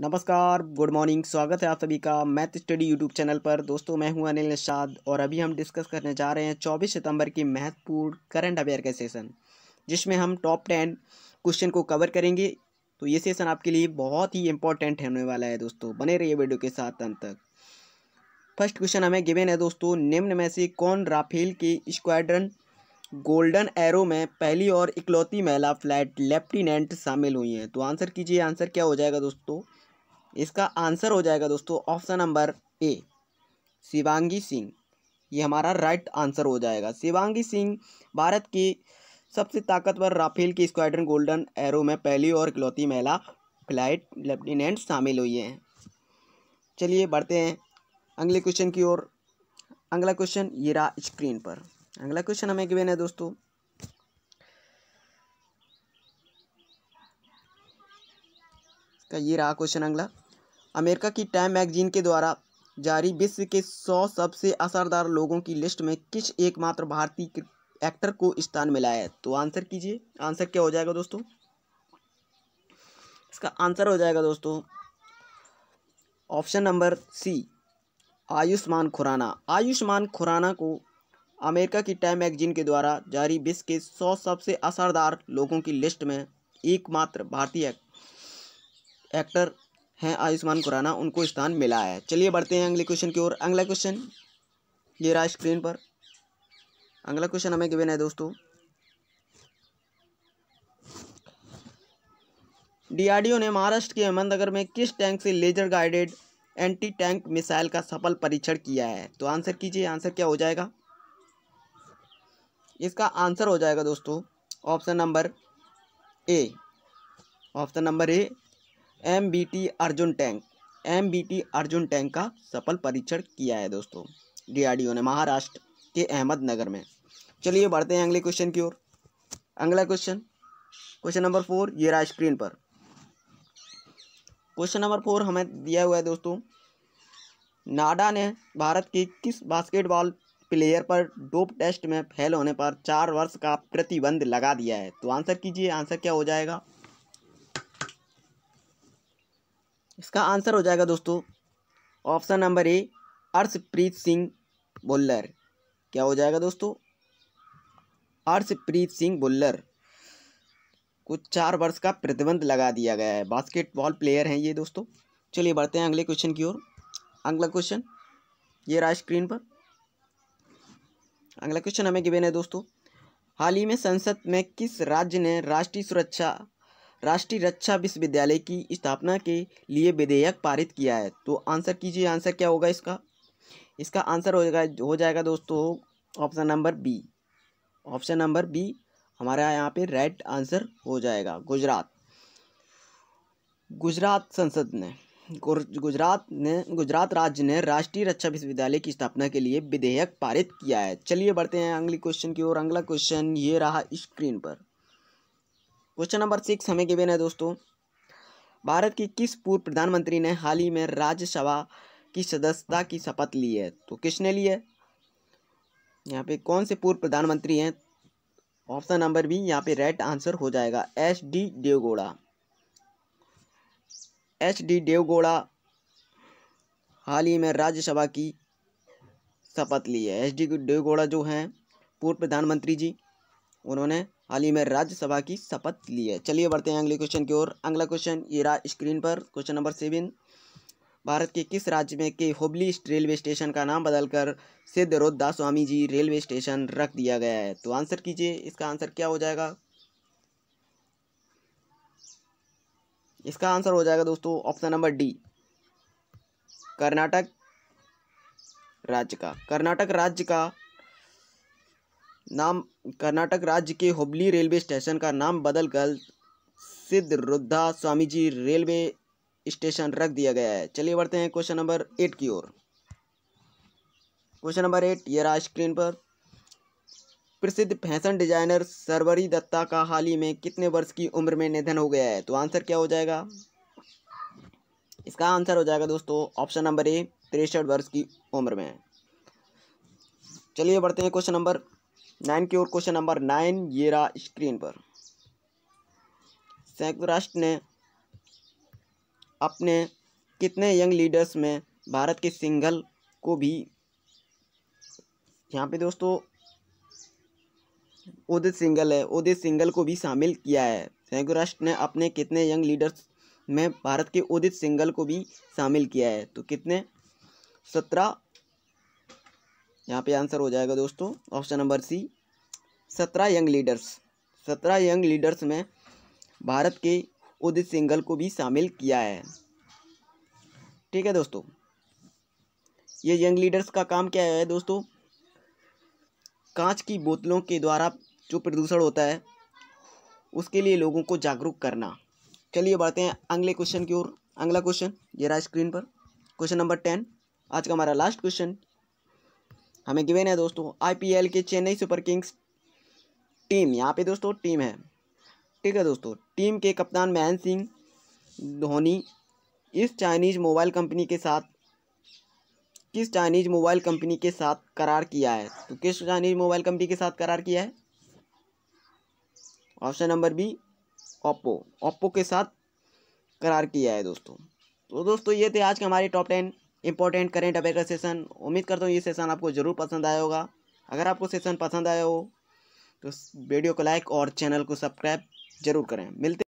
नमस्कार good morning स्वागत है आप सभी का मैथ स्टडी यूट्यूब चैनल पर दोस्तों मैं हूं अनिल निषाद और अभी हम डिस्कस करने जा रहे हैं 24 सितंबर की महत्वपूर्ण करंट अफेयर का सेशन जिसमें हम टॉप टेन क्वेश्चन को कवर करेंगे तो ये सेशन आपके लिए बहुत ही इंपॉर्टेंट होने वाला है दोस्तों बने रहिए वीडियो के साथ अंत तक फर्स्ट क्वेश्चन हमें गिवेन है दोस्तों निम्न में से कौन राफेल के स्क्वाड्रन गोल्डन एरो में पहली और इकलौती महिला फ्लैट लेफ्टिनेंट शामिल हुई हैं तो आंसर कीजिए आंसर क्या हो जाएगा दोस्तों इसका आंसर हो जाएगा दोस्तों option number A Shivangi Singh ये हमारा राइट आंसर हो जाएगा शिवांगी सिंह भारत की सबसे ताकतवर राफेल की स्क्वाड्रन गोल्डन एरो में पहली और इकलौती महिला फ्लाइट लेफ्टिनेंट शामिल हुई हैं चलिए बढ़ते हैं अगले क्वेश्चन की ओर अगला क्वेश्चन ये रहा स्क्रीन पर अगला क्वेश्चन हमें गिवेन है दोस्तों का ये रहा क्वेश्चन अगला अमेरिका की टाइम मैगजीन के द्वारा जारी विश्व के सौ सबसे असरदार लोगों की लिस्ट में किस एकमात्र भारतीय एक्टर को स्थान मिला है तो आंसर कीजिए आंसर क्या हो जाएगा दोस्तों इसका आंसर हो जाएगा दोस्तों option number C Ayushmann Khurrana Ayushmann Khurrana को अमेरिका की टाइम मैगजीन के द्वारा जारी विश्व के सौ सबसे असरदार लोगों की लिस्ट में एकमात्र भारतीय एक्टर हैं आयुष्मान खुराना उनको स्थान मिला है चलिए बढ़ते हैं अगले क्वेश्चन की ओर अगला क्वेश्चन ये रहा स्क्रीन पर अगला क्वेश्चन हमें गिवेन है दोस्तों डीआरडीओ ने महाराष्ट्र के अहमदनगर में किस टैंक से laser guided anti tank missile का सफल परीक्षण किया है तो आंसर कीजिए आंसर क्या हो जाएगा इसका आंसर हो जाएगा दोस्तों option number A option number A M B T Arjun tank M B T Arjun tank का सफल परीक्षण किया है दोस्तों डीआरडीओ ने महाराष्ट्र के अहमदनगर में चलिए बढ़ते हैं अगले क्वेश्चन की ओर अगला क्वेश्चन क्वेश्चन नंबर फोर ये रहा स्क्रीन पर क्वेश्चन नंबर फोर हमें दिया हुआ है दोस्तों नाडा ने भारत के किस बास्केटबॉल प्लेयर पर डोप टेस्ट में फेल होने पर चार वर्ष का प्रतिबंध लगा दिया है तो आंसर कीजिए आंसर क्या हो जाएगा इसका आंसर हो जाएगा दोस्तों option number A Arshpreet Singh Bhullar क्या हो जाएगा दोस्तों अर्शप्रीत सिंह बुल्लर को चार वर्ष का प्रतिबंध लगा दिया गया है बास्केटबॉल प्लेयर हैं ये दोस्तों चलिए बढ़ते हैं अगले क्वेश्चन की ओर अगला क्वेश्चन ये रहा स्क्रीन पर अगला क्वेश्चन हमें गिवेन है दोस्तों हाल ही में संसद में किस राज्य ने राष्ट्रीय सुरक्षा राष्ट्रीय रक्षा विश्वविद्यालय की स्थापना के लिए विधेयक पारित किया है तो आंसर कीजिए आंसर क्या होगा इसका इसका आंसर हो जाएगा हो जाएगा दोस्तों option number B option number B हमारा यहाँ पे राइट आंसर हो जाएगा गुजरात गुजरात संसद ने गुजरात ने गुजरात राज्य ने राष्ट्रीय रक्षा विश्वविद्यालय की स्थापना के लिए विधेयक पारित किया है चलिए बढ़ते हैं अगले क्वेश्चन की ओर अगला क्वेश्चन ये रहा स्क्रीन पर क्वेश्चन नंबर सिक्स हमें गिवेन है दोस्तों भारत की किस पूर्व प्रधानमंत्री ने हाल ही में राज्यसभा की सदस्यता की शपथ ली है तो किसने ली है यहाँ पे कौन से पूर्व प्रधानमंत्री हैं ऑप्शन नंबर बी यहाँ पे राइट आंसर हो जाएगा H D Deve Gowda H D Deve Gowda हाल ही में राज्यसभा की शपथ ली है एच डी देवगौड़ा जो हैं पूर्व प्रधानमंत्री जी उन्होंने हाल ही में राज्यसभा की शपथ ली है चलिए बढ़ते हैं अगले क्वेश्चन की ओर अगला क्वेश्चन ये रहा स्क्रीन पर क्वेश्चन नंबर सेवन भारत के किस राज्य में के हुबली रेलवे स्टेशन का नाम बदलकर सिद्ध रोदा स्वामी जी रेलवे स्टेशन रख दिया गया है तो आंसर कीजिए इसका आंसर क्या हो जाएगा इसका आंसर हो जाएगा दोस्तों ऑप्शन नंबर डी कर्नाटक राज्य का कर्नाटक राज्य का नाम कर्नाटक राज्य के हुबली रेलवे स्टेशन का नाम बदलकर सिद्ध रुद्धा स्वामी जी रेलवे स्टेशन रख दिया गया है चलिए बढ़ते हैं क्वेश्चन नंबर एट की ओर क्वेश्चन नंबर एट ये रहा स्क्रीन पर प्रसिद्ध फैशन डिजाइनर सरवरी दत्ता का हाल ही में कितने वर्ष की उम्र में निधन हो गया है तो आंसर क्या हो जाएगा इसका आंसर हो जाएगा दोस्तों ऑप्शन नंबर ए तिरसठ वर्ष की उम्र में चलिए बढ़ते हैं क्वेश्चन नंबर नाइन की ओर क्वेश्चन नंबर नाइन ये रहा स्क्रीन पर संयुक्त राष्ट्र ने अपने कितने यंग लीडर्स में भारत के सिंगल को भी यहाँ पे दोस्तों उदित सिंगल है उदित सिंगल को भी शामिल किया है संयुक्त राष्ट्र ने अपने कितने यंग लीडर्स में भारत के उदित सिंगल को भी शामिल किया है तो कितने सत्रह यहाँ पे आंसर हो जाएगा दोस्तों ऑप्शन नंबर सी सत्रह यंग लीडर्स सत्रह यंग लीडर्स में भारत के उदित सिंघल को भी शामिल किया है ठीक है दोस्तों ये यंग लीडर्स का काम क्या है दोस्तों कांच की बोतलों के द्वारा जो प्रदूषण होता है उसके लिए लोगों को जागरूक करना चलिए बढ़ते हैं अगले क्वेश्चन की ओर अगला क्वेश्चन ये रहा स्क्रीन पर क्वेश्चन नंबर टेन आज का हमारा लास्ट क्वेश्चन हमें गिवेन है दोस्तों आईपीएल के चेन्नई सुपर किंग्स टीम यहाँ पे दोस्तों टीम है ठीक है दोस्तों टीम के कप्तान महेंद्र सिंह धोनी इस चाइनीज़ मोबाइल कंपनी के साथ किस चाइनीज़ मोबाइल कंपनी के साथ करार किया है तो किस चाइनीज़ मोबाइल कंपनी के साथ करार किया है option number B Oppo Oppo के साथ करार किया है दोस्तों तो दोस्तों ये थे आज के हमारे top ten important current affair का सेशन उम्मीद करता हूँ ये सेशन आपको ज़रूर पसंद आया होगा अगर आपको सेशन पसंद आया हो तो वीडियो को लाइक और चैनल को सब्सक्राइब जरूर करें मिलते